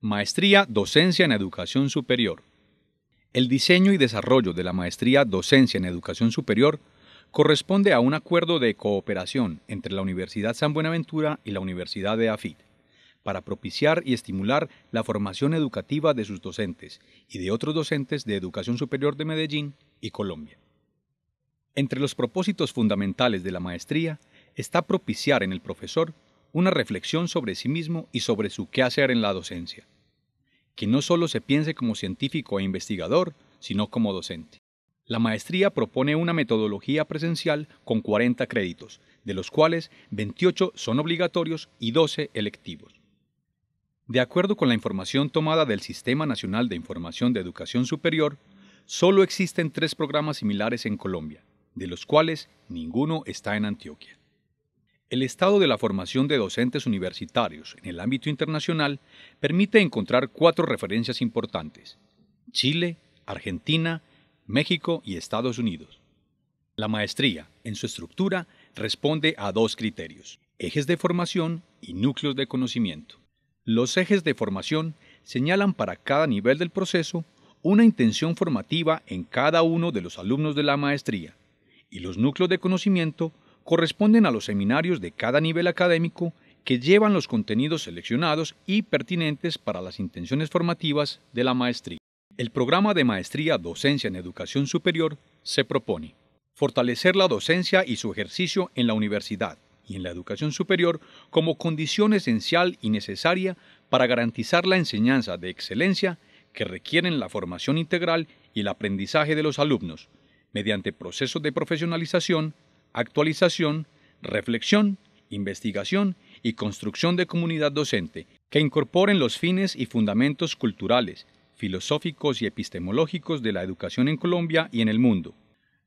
Maestría Docencia en Educación Superior. El diseño y desarrollo de la Maestría Docencia en Educación Superior corresponde a un acuerdo de cooperación entre la Universidad San Buenaventura y la Universidad de Afid para propiciar y estimular la formación educativa de sus docentes y de otros docentes de Educación Superior de Medellín y Colombia. Entre los propósitos fundamentales de la maestría está propiciar en el profesor una reflexión sobre sí mismo y sobre su quehacer en la docencia. Que no solo se piense como científico e investigador, sino como docente. La maestría propone una metodología presencial con 40 créditos, de los cuales 28 son obligatorios y 12 electivos. De acuerdo con la información tomada del Sistema Nacional de Información de Educación Superior, solo existen tres programas similares en Colombia, de los cuales ninguno está en Antioquia. El estado de la formación de docentes universitarios en el ámbito internacional permite encontrar cuatro referencias importantes. Chile, Argentina, México y Estados Unidos. La maestría, en su estructura, responde a dos criterios, ejes de formación y núcleos de conocimiento. Los ejes de formación señalan para cada nivel del proceso una intención formativa en cada uno de los alumnos de la maestría, y los núcleos de conocimiento corresponden a los seminarios de cada nivel académico que llevan los contenidos seleccionados y pertinentes para las intenciones formativas de la maestría. El programa de maestría Docencia en Educación Superior se propone fortalecer la docencia y su ejercicio en la universidad y en la educación superior como condición esencial y necesaria para garantizar la enseñanza de excelencia que requieren la formación integral y el aprendizaje de los alumnos, mediante procesos de profesionalización actualización, reflexión, investigación y construcción de comunidad docente que incorporen los fines y fundamentos culturales, filosóficos y epistemológicos de la educación en Colombia y en el mundo.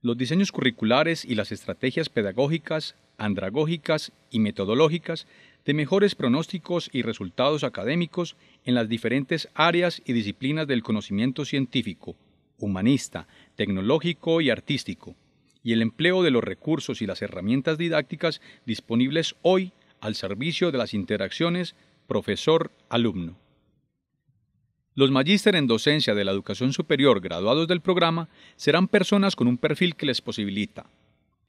Los diseños curriculares y las estrategias pedagógicas, andragógicas y metodológicas de mejores pronósticos y resultados académicos en las diferentes áreas y disciplinas del conocimiento científico, humanista, tecnológico y artístico, y el empleo de los recursos y las herramientas didácticas disponibles hoy al servicio de las interacciones profesor-alumno. Los magíster en docencia de la educación superior graduados del programa serán personas con un perfil que les posibilita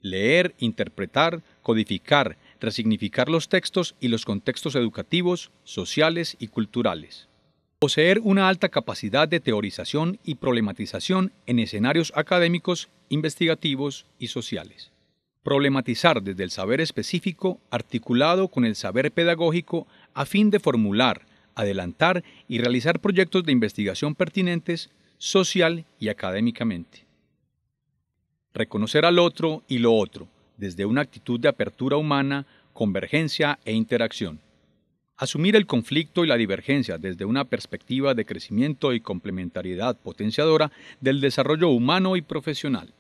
leer, interpretar, codificar, resignificar los textos y los contextos educativos, sociales y culturales. Poseer una alta capacidad de teorización y problematización en escenarios académicos, investigativos y sociales. Problematizar desde el saber específico articulado con el saber pedagógico a fin de formular, adelantar y realizar proyectos de investigación pertinentes social y académicamente. Reconocer al otro y lo otro desde una actitud de apertura humana, convergencia e interacción. Asumir el conflicto y la divergencia desde una perspectiva de crecimiento y complementariedad potenciadora del desarrollo humano y profesional.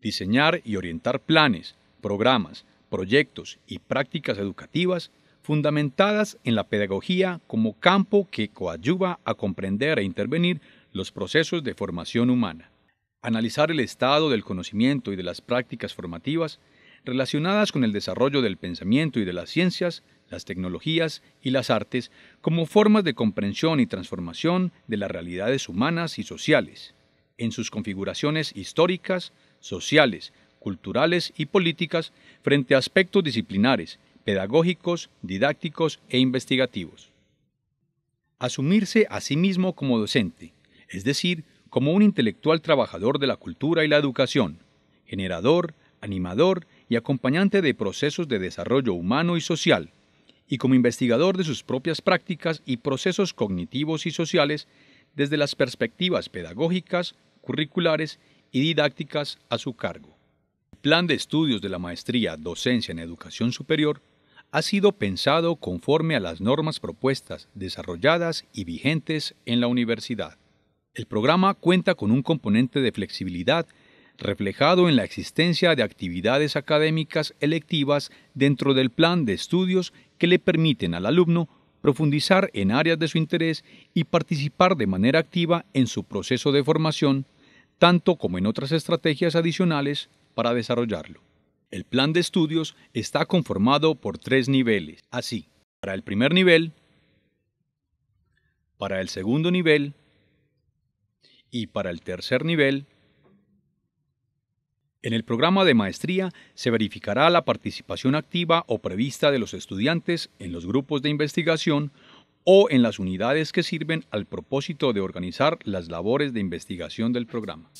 Diseñar y orientar planes, programas, proyectos y prácticas educativas fundamentadas en la pedagogía como campo que coadyuva a comprender e intervenir los procesos de formación humana. Analizar el estado del conocimiento y de las prácticas formativas relacionadas con el desarrollo del pensamiento y de las ciencias las tecnologías y las artes como formas de comprensión y transformación de las realidades humanas y sociales, en sus configuraciones históricas, sociales, culturales y políticas frente a aspectos disciplinares, pedagógicos, didácticos e investigativos. Asumirse a sí mismo como docente, es decir, como un intelectual trabajador de la cultura y la educación, generador, animador y acompañante de procesos de desarrollo humano y social, y como investigador de sus propias prácticas y procesos cognitivos y sociales desde las perspectivas pedagógicas, curriculares y didácticas a su cargo. El plan de estudios de la maestría Docencia en Educación Superior ha sido pensado conforme a las normas propuestas, desarrolladas y vigentes en la universidad. El programa cuenta con un componente de flexibilidad reflejado en la existencia de actividades académicas electivas dentro del plan de estudios que le permiten al alumno profundizar en áreas de su interés y participar de manera activa en su proceso de formación, tanto como en otras estrategias adicionales para desarrollarlo. El plan de estudios está conformado por tres niveles, así, para el primer nivel, para el segundo nivel y para el tercer nivel en el programa de maestría se verificará la participación activa o prevista de los estudiantes en los grupos de investigación o en las unidades que sirven al propósito de organizar las labores de investigación del programa.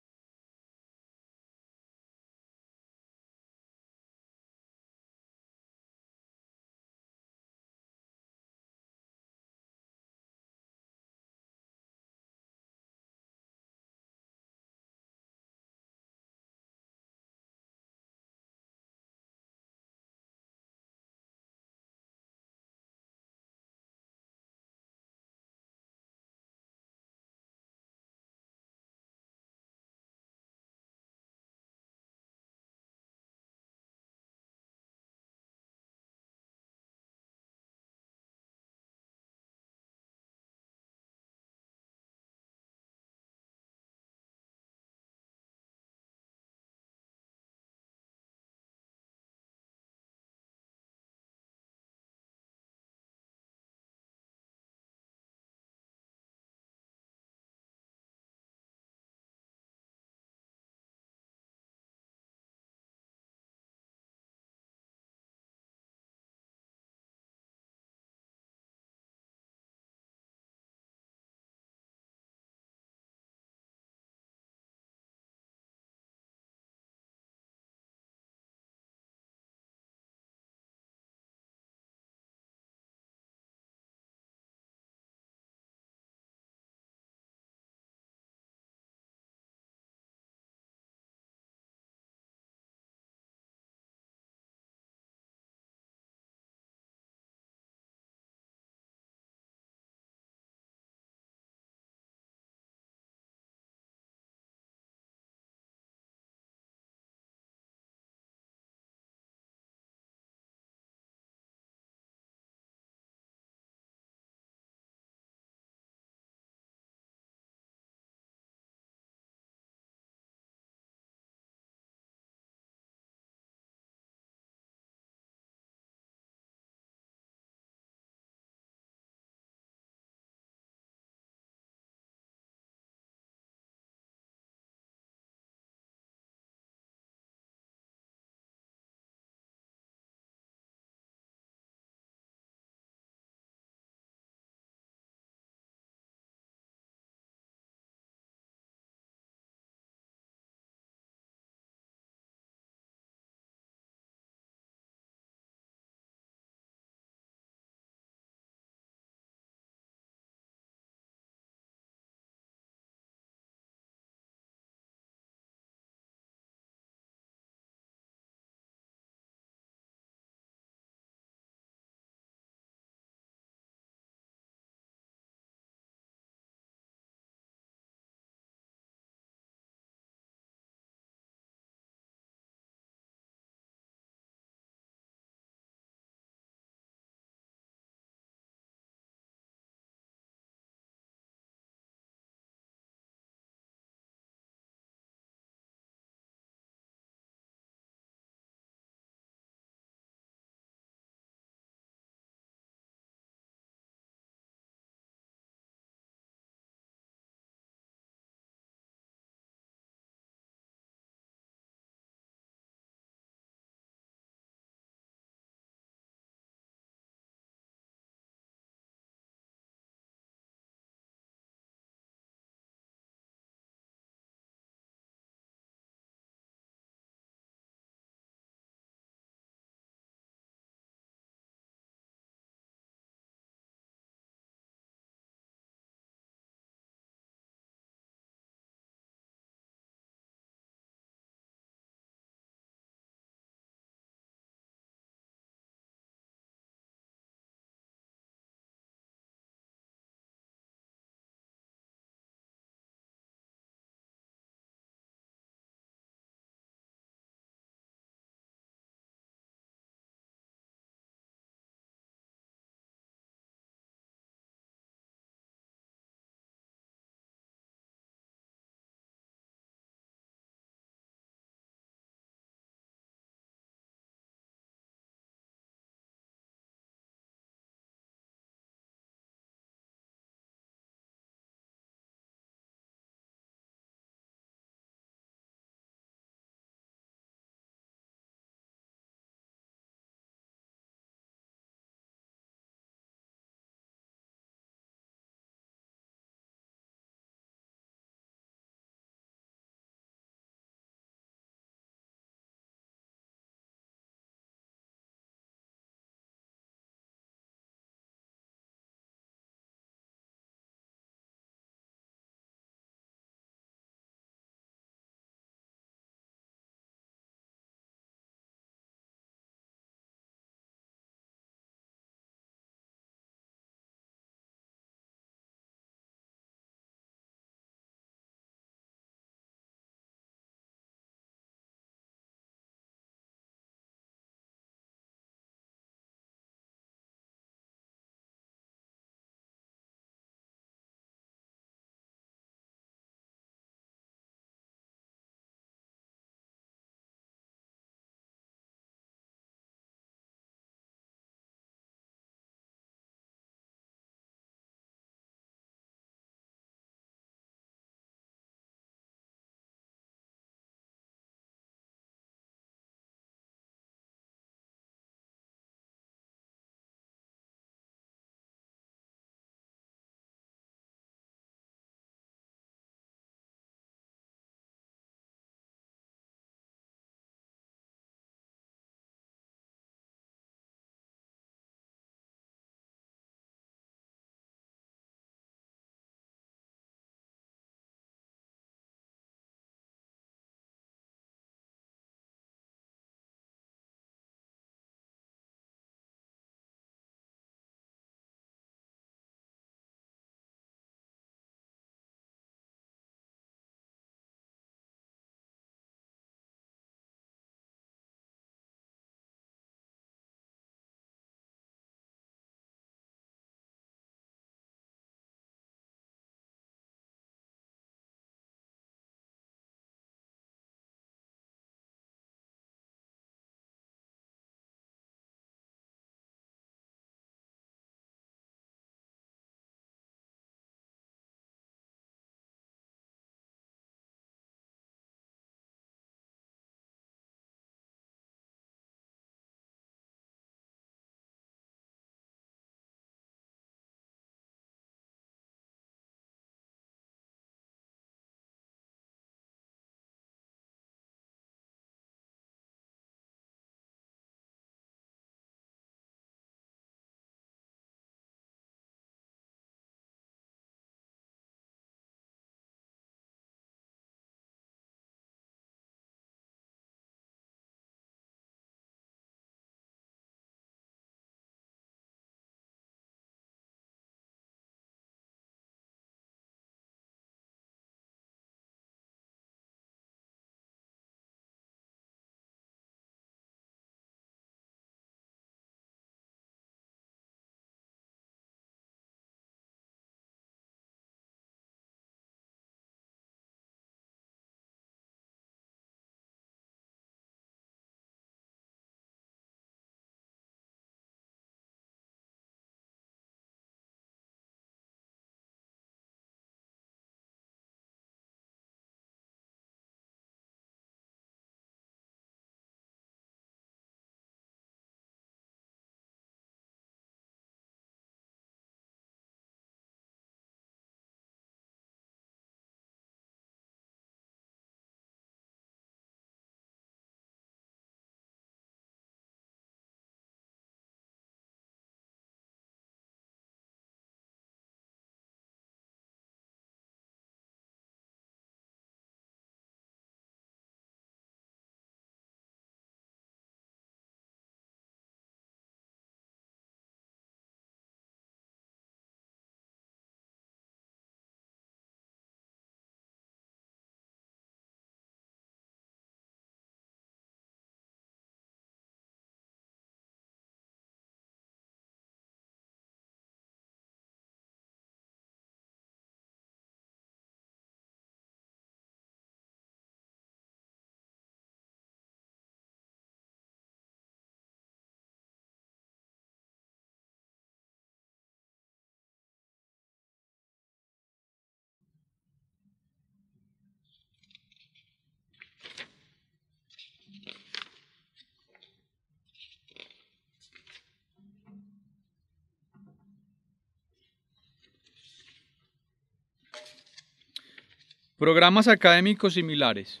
Programas académicos similares.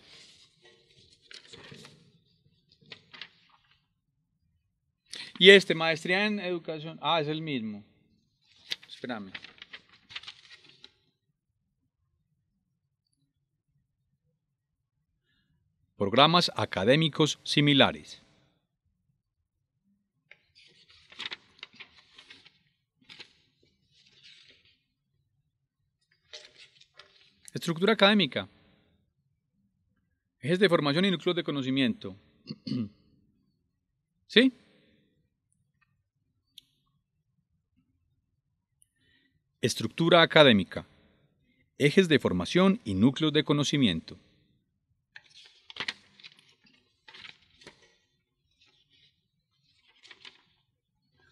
Y este, maestría en educación. Ah, es el mismo. Espérame. Programas académicos similares. Estructura académica. Ejes de formación y núcleos de conocimiento. ¿Sí? Estructura académica. Ejes de formación y núcleos de conocimiento.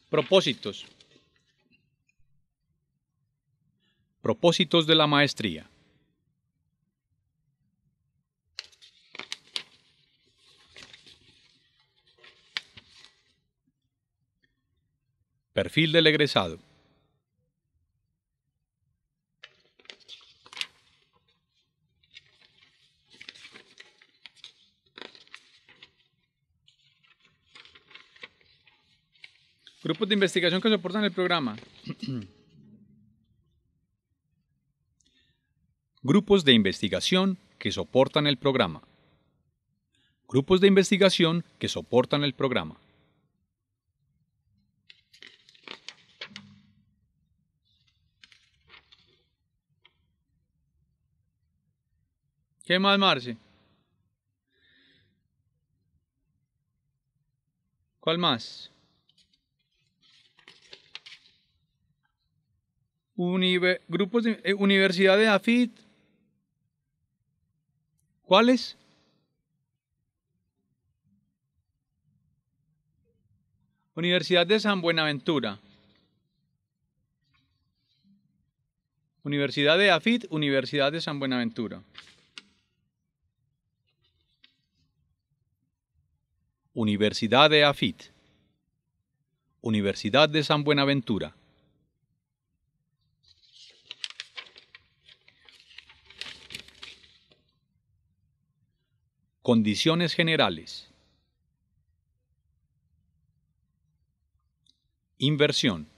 Propósitos. Propósitos de la maestría. Perfil del egresado. Grupos de investigación que soportan el programa. Grupos de investigación que soportan el programa. Grupos de investigación que soportan el programa. ¿Qué más, Marce? ¿Cuál más? grupos de, eh, Universidad de AFIT. ¿Cuáles? Universidad de San Buenaventura. Universidad de AFIT, Universidad de San Buenaventura. Universidad de Afit, Universidad de San Buenaventura. Condiciones generales. Inversión.